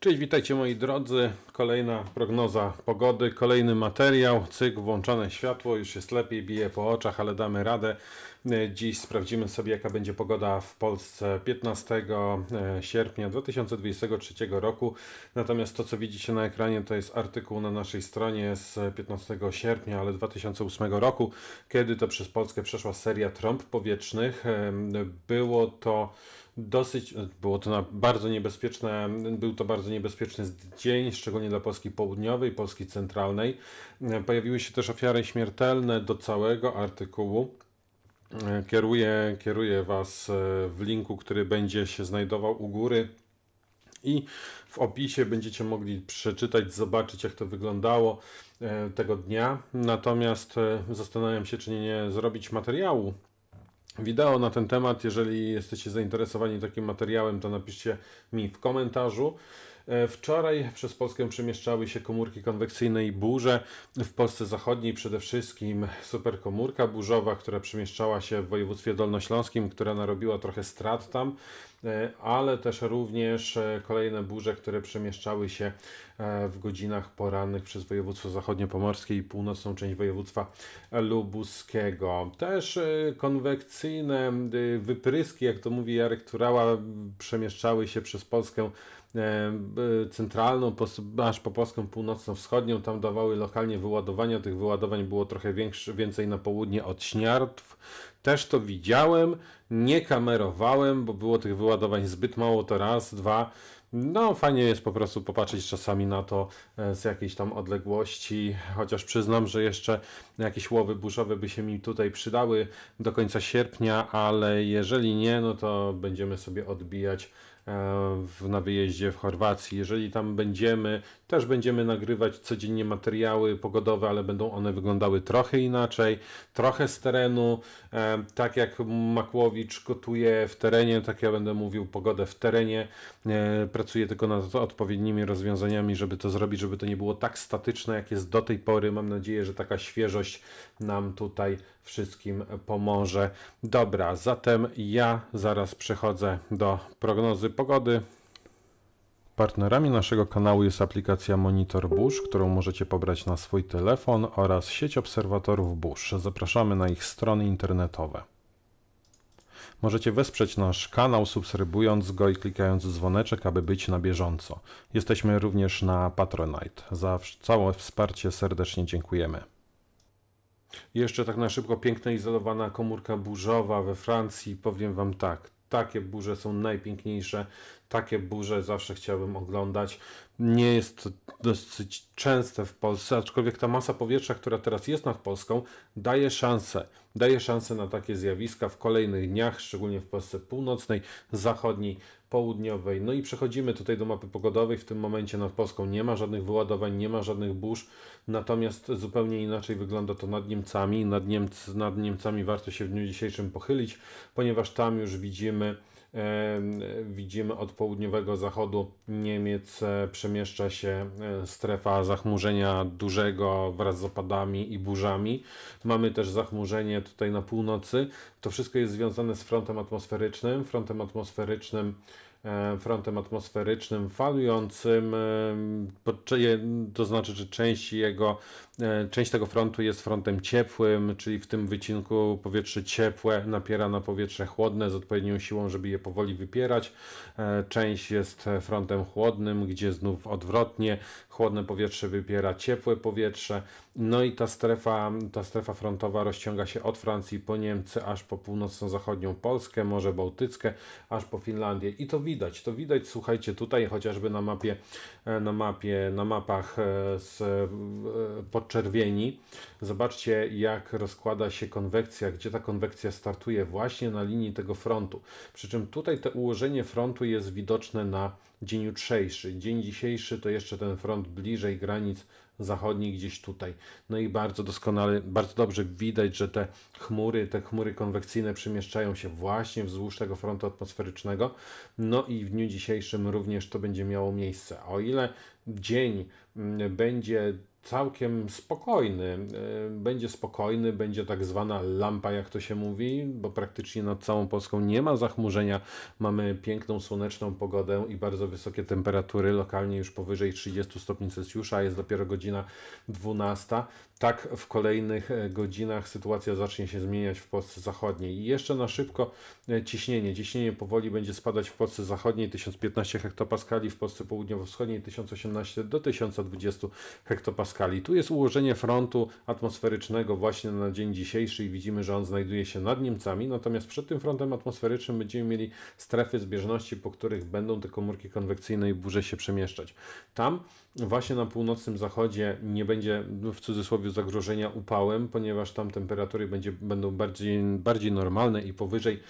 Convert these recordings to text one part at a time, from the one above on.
Cześć, witajcie moi drodzy. Kolejna prognoza pogody, kolejny materiał, cykl, włączone światło, już jest lepiej, bije po oczach, ale damy radę. Dziś sprawdzimy sobie jaka będzie pogoda w Polsce 15 e, sierpnia 2023 roku. Natomiast to co widzicie na ekranie to jest artykuł na naszej stronie z 15 sierpnia, ale 2008 roku, kiedy to przez Polskę przeszła seria trąb powietrznych. Było to dosyć, było to bardzo niebezpieczne, był to bardzo niebezpieczny dzień, szczególnie dla Polski Południowej, Polski Centralnej. Pojawiły się też ofiary śmiertelne do całego artykułu. Kieruję, kieruję Was e, w linku, który będzie się znajdował u góry. I w opisie będziecie mogli przeczytać, zobaczyć, jak to wyglądało e, tego dnia. Natomiast e, zastanawiam się, czy nie zrobić materiału wideo na ten temat. Jeżeli jesteście zainteresowani takim materiałem, to napiszcie mi w komentarzu. E, wczoraj przez Polskę przemieszczały się komórki konwekcyjne i burze. W Polsce Zachodniej przede wszystkim superkomórka burzowa, która przemieszczała się w województwie dolnośląskim, która narobiła trochę strat tam. E, ale też również e, kolejne burze, które przemieszczały się e, w godzinach porannych przez województwo zachodniopomorskie i północną część województwa lubuskiego. Też konwekcyjne wypryski, jak to mówi Jarek Turała, przemieszczały się przez Polskę centralną, aż po Polskę północno-wschodnią. Tam dawały lokalnie wyładowania. Tych wyładowań było trochę większy, więcej na południe od Śniartw, też to widziałem, nie kamerowałem, bo było tych wyładowań zbyt mało to raz, dwa. No, fajnie jest po prostu popatrzeć czasami na to e, z jakiejś tam odległości, chociaż przyznam, że jeszcze jakieś łowy burzowe by się mi tutaj przydały do końca sierpnia, ale jeżeli nie, no to będziemy sobie odbijać E, w, na wyjeździe w Chorwacji. Jeżeli tam będziemy, też będziemy nagrywać codziennie materiały pogodowe, ale będą one wyglądały trochę inaczej, trochę z terenu. E, tak jak Makłowicz gotuje w terenie, tak ja będę mówił pogodę w terenie. E, pracuję tylko nad odpowiednimi rozwiązaniami, żeby to zrobić, żeby to nie było tak statyczne, jak jest do tej pory. Mam nadzieję, że taka świeżość nam tutaj wszystkim pomoże. Dobra, zatem ja zaraz przechodzę do prognozy pogody. Partnerami naszego kanału jest aplikacja Monitor Bush, którą możecie pobrać na swój telefon oraz sieć obserwatorów Bush. Zapraszamy na ich strony internetowe. Możecie wesprzeć nasz kanał subskrybując go i klikając dzwoneczek, aby być na bieżąco. Jesteśmy również na Patronite. Za całe wsparcie serdecznie dziękujemy. Jeszcze tak na szybko piękna izolowana komórka burzowa we Francji. Powiem Wam tak, takie burze są najpiękniejsze takie burze zawsze chciałbym oglądać. Nie jest to dosyć częste w Polsce, aczkolwiek ta masa powietrza, która teraz jest nad Polską, daje szansę. Daje szansę na takie zjawiska w kolejnych dniach, szczególnie w Polsce północnej, zachodniej, południowej. No i przechodzimy tutaj do mapy pogodowej. W tym momencie nad Polską nie ma żadnych wyładowań, nie ma żadnych burz, natomiast zupełnie inaczej wygląda to nad Niemcami. Nad, Niemc, nad Niemcami warto się w dniu dzisiejszym pochylić, ponieważ tam już widzimy Widzimy od południowego zachodu Niemiec e, przemieszcza się e, strefa zachmurzenia dużego wraz z opadami i burzami. Mamy też zachmurzenie tutaj na północy. To wszystko jest związane z frontem atmosferycznym. Frontem atmosferycznym e, frontem atmosferycznym falującym, to znaczy, że część jego E, część tego frontu jest frontem ciepłym, czyli w tym wycinku powietrze ciepłe napiera na powietrze chłodne z odpowiednią siłą, żeby je powoli wypierać. E, część jest frontem chłodnym, gdzie znów odwrotnie chłodne powietrze wypiera ciepłe powietrze. No i ta strefa, ta strefa frontowa rozciąga się od Francji po Niemcy, aż po północno-zachodnią Polskę, Morze Bałtyckie, aż po Finlandię. I to widać, to widać, słuchajcie, tutaj chociażby na mapie, e, na mapie, na mapach z pod czerwieni. Zobaczcie, jak rozkłada się konwekcja, gdzie ta konwekcja startuje, właśnie na linii tego frontu. Przy czym tutaj to ułożenie frontu jest widoczne na dzień jutrzejszy. Dzień dzisiejszy to jeszcze ten front bliżej granic zachodni gdzieś tutaj. No i bardzo doskonale, bardzo dobrze widać, że te chmury, te chmury konwekcyjne przemieszczają się właśnie wzdłuż tego frontu atmosferycznego. No i w dniu dzisiejszym również to będzie miało miejsce. O ile dzień mm, będzie całkiem spokojny. Y, będzie spokojny, będzie tak zwana lampa, jak to się mówi, bo praktycznie nad całą Polską nie ma zachmurzenia. Mamy piękną, słoneczną pogodę i bardzo wysokie temperatury, lokalnie już powyżej 30 stopni Celsjusza, jest dopiero godzina godzina 12. Tak w kolejnych e, godzinach sytuacja zacznie się zmieniać w Polsce Zachodniej. I jeszcze na szybko e, ciśnienie. Ciśnienie powoli będzie spadać w Polsce Zachodniej 1015 hektopaskali, w Polsce Południowo-Wschodniej 1018 do 1020 hektopaskali. Tu jest ułożenie frontu atmosferycznego właśnie na dzień dzisiejszy i widzimy, że on znajduje się nad Niemcami. Natomiast przed tym frontem atmosferycznym będziemy mieli strefy zbieżności, po których będą te komórki konwekcyjne i burze się przemieszczać. Tam właśnie na północnym zachodzie nie będzie no, w cudzysłowie zagrożenia upałem, ponieważ tam temperatury będzie, będą bardziej, bardziej normalne i powyżej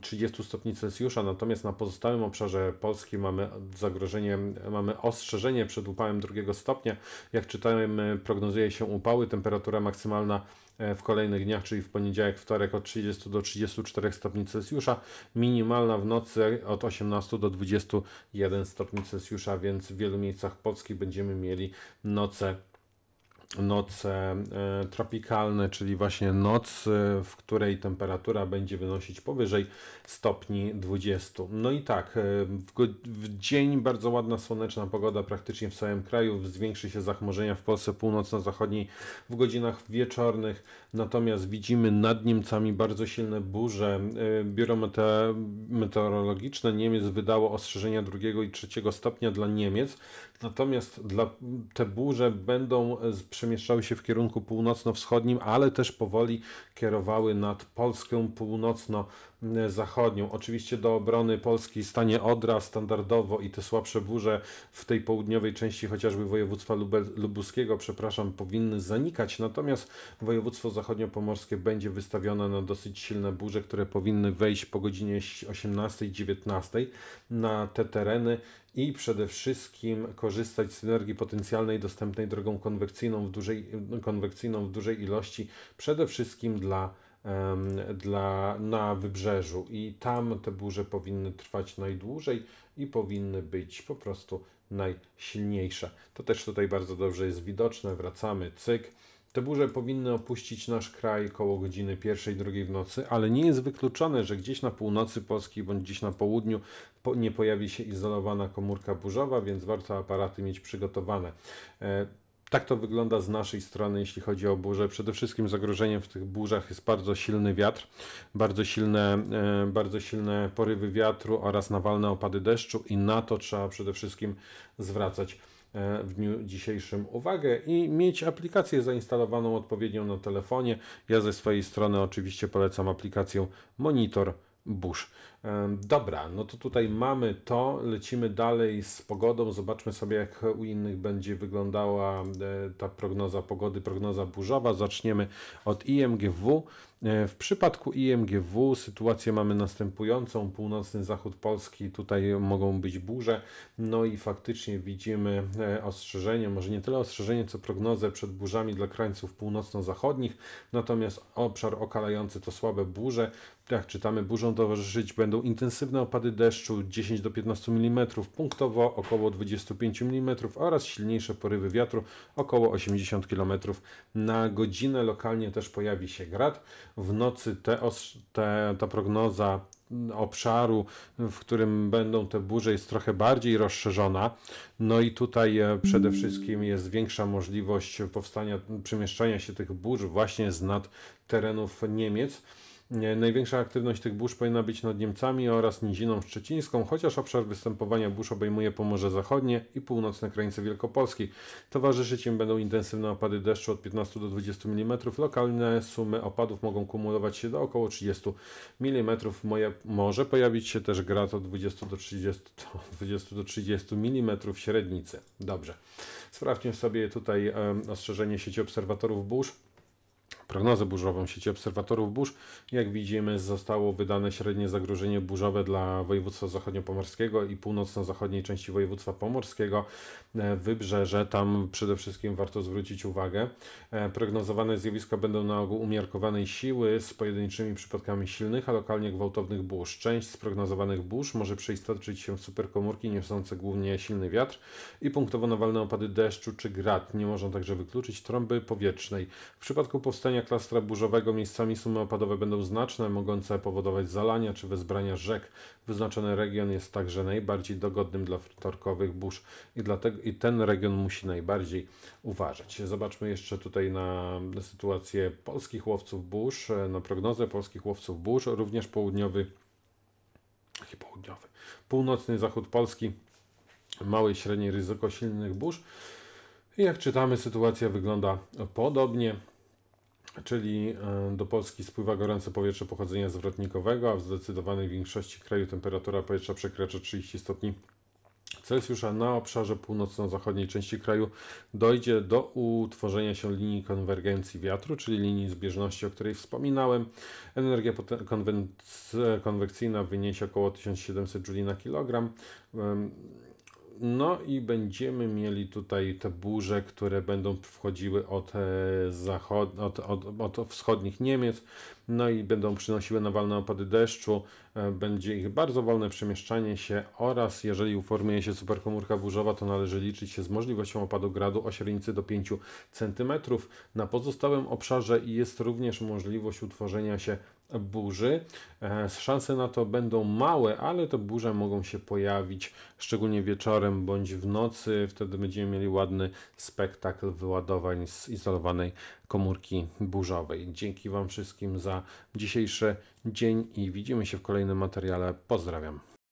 30 stopni Celsjusza. Natomiast na pozostałym obszarze Polski mamy zagrożenie, mamy ostrzeżenie przed upałem drugiego stopnia. Jak czytałem, e, prognozuje się upały, temperatura maksymalna E, w kolejnych dniach, czyli w poniedziałek, wtorek od 30 do 34 stopni Celsjusza, minimalna w nocy od 18 do 21 stopni Celsjusza, więc w wielu miejscach Polski będziemy mieli noce noce e, tropikalne, czyli właśnie noc, e, w której temperatura będzie wynosić powyżej stopni 20. No i tak, e, w, dzień bardzo ładna słoneczna pogoda praktycznie w całym kraju, zwiększy się zachmurzenia w Polsce północno-zachodniej w godzinach wieczornych, natomiast widzimy nad Niemcami bardzo silne burze. Biuro meteorologiczne Niemiec wydało ostrzeżenia drugiego i trzeciego stopnia dla Niemiec, natomiast dla, te burze będą z przemieszczały się w kierunku północno-wschodnim, ale też powoli kierowały nad Polskę północno-wschodnią zachodnią. Oczywiście do obrony Polski stanie Odra standardowo i te słabsze burze w tej południowej części chociażby województwa lubuskiego, przepraszam, powinny zanikać. Natomiast województwo zachodniopomorskie będzie wystawione na dosyć silne burze, które powinny wejść po godzinie 18-19 na te tereny i przede wszystkim korzystać z energii potencjalnej dostępnej drogą konwekcyjną w dużej, konwekcyjną w dużej ilości, przede wszystkim dla dla, na wybrzeżu i tam te burze powinny trwać najdłużej i powinny być po prostu najsilniejsze. To też tutaj bardzo dobrze jest widoczne. Wracamy, cyk. Te burze powinny opuścić nasz kraj koło godziny pierwszej, drugiej w nocy, ale nie jest wykluczone, że gdzieś na północy Polski bądź gdzieś na południu nie pojawi się izolowana komórka burzowa, więc warto aparaty mieć przygotowane. E, tak to wygląda z naszej strony, jeśli chodzi o burze. Przede wszystkim zagrożeniem w tych burzach jest bardzo silny wiatr, bardzo silne, e, bardzo silne porywy wiatru oraz nawalne opady deszczu i na to trzeba przede wszystkim zwracać e, w dniu dzisiejszym uwagę i mieć aplikację zainstalowaną odpowiednią na telefonie. Ja ze swojej strony oczywiście polecam aplikację Monitor burz. Dobra, no to tutaj mamy to, lecimy dalej z pogodą, zobaczmy sobie jak u innych będzie wyglądała e, ta prognoza pogody, prognoza burzowa. Zaczniemy od IMGW. E, w przypadku IMGW sytuację mamy następującą. Północny zachód Polski, tutaj mogą być burze. No i faktycznie widzimy e, ostrzeżenie, może nie tyle ostrzeżenie, co prognozę przed burzami dla krańców północno-zachodnich. Natomiast obszar okalający to słabe burze. Jak czytamy, burzą towarzyszyć będą intensywne opady deszczu 10 do 15 mm, punktowo około 25 mm oraz silniejsze porywy wiatru około 80 km na godzinę. Lokalnie też pojawi się grad w nocy te, te, ta prognoza obszaru, w którym będą te burze, jest trochę bardziej rozszerzona. No i tutaj e, przede wszystkim jest większa możliwość powstania, przemieszczania się tych burz właśnie z nad terenów Niemiec. Największa aktywność tych burz powinna być nad Niemcami oraz Niziną Szczecińską, chociaż obszar występowania burz obejmuje Pomorze Zachodnie i północne krańce Wielkopolski. Towarzyszyć im będą intensywne opady deszczu od 15 do 20 mm. Lokalne sumy opadów mogą kumulować się do około 30 mm. Moje, może pojawić się też grad od 20 do 30, 20 do 30 mm średnicy. Dobrze. Sprawdźmy sobie tutaj um, ostrzeżenie sieci obserwatorów burz prognozę burzową sieci obserwatorów burz. Jak widzimy, zostało wydane średnie zagrożenie burzowe dla województwa zachodniopomorskiego i północno-zachodniej części województwa pomorskiego. E, wybrzeże, tam przede wszystkim warto zwrócić uwagę. E, prognozowane zjawiska będą na ogół umiarkowanej siły z pojedynczymi przypadkami silnych, a lokalnie gwałtownych burz. Część z prognozowanych burz może przeistoczyć się w superkomórki niosące głównie silny wiatr i punktowo nawalne opady deszczu czy grad. Nie można także wykluczyć trąby powietrznej. W przypadku powstania Działania klastra burzowego miejscami sumy opadowe będą znaczne, mogące powodować zalania czy wezbrania rzek. Wyznaczony region jest także najbardziej dogodnym dla wtorkowych burz i, dlatego, i ten region musi najbardziej uważać. Zobaczmy jeszcze tutaj na sytuację polskich łowców burz, e, na prognozę polskich łowców burz, również południowy i południowy. Północny zachód Polski, małe i średnie ryzyko silnych burz. Jak czytamy, sytuacja wygląda podobnie czyli e, do Polski spływa gorące powietrze pochodzenia zwrotnikowego, a w zdecydowanej większości kraju temperatura powietrza przekracza 30 stopni Celsjusza na obszarze północno-zachodniej części kraju dojdzie do utworzenia się linii konwergencji wiatru, czyli linii zbieżności, o której wspominałem. Energia konwekcyjna wyniesie około 1700 Joule na kilogram. No i będziemy mieli tutaj te burze, które będą wchodziły od, e, zachod- od, od, od wschodnich Niemiec, no i będą przynosiły nawalne opady deszczu, e, będzie ich bardzo wolne przemieszczanie się oraz jeżeli uformuje się superkomórka burzowa, to należy liczyć się z możliwością opadu gradu o średnicy do 5 cm. Na pozostałym obszarze jest również możliwość utworzenia się burzy. E, szanse na to będą małe, ale te burze mogą się pojawić szczególnie wieczorem bądź w nocy. Wtedy będziemy mieli ładny spektakl wyładowań z izolowanej komórki burzowej. Dzięki Wam wszystkim za dzisiejszy dzień i widzimy się w kolejnym materiale. Pozdrawiam.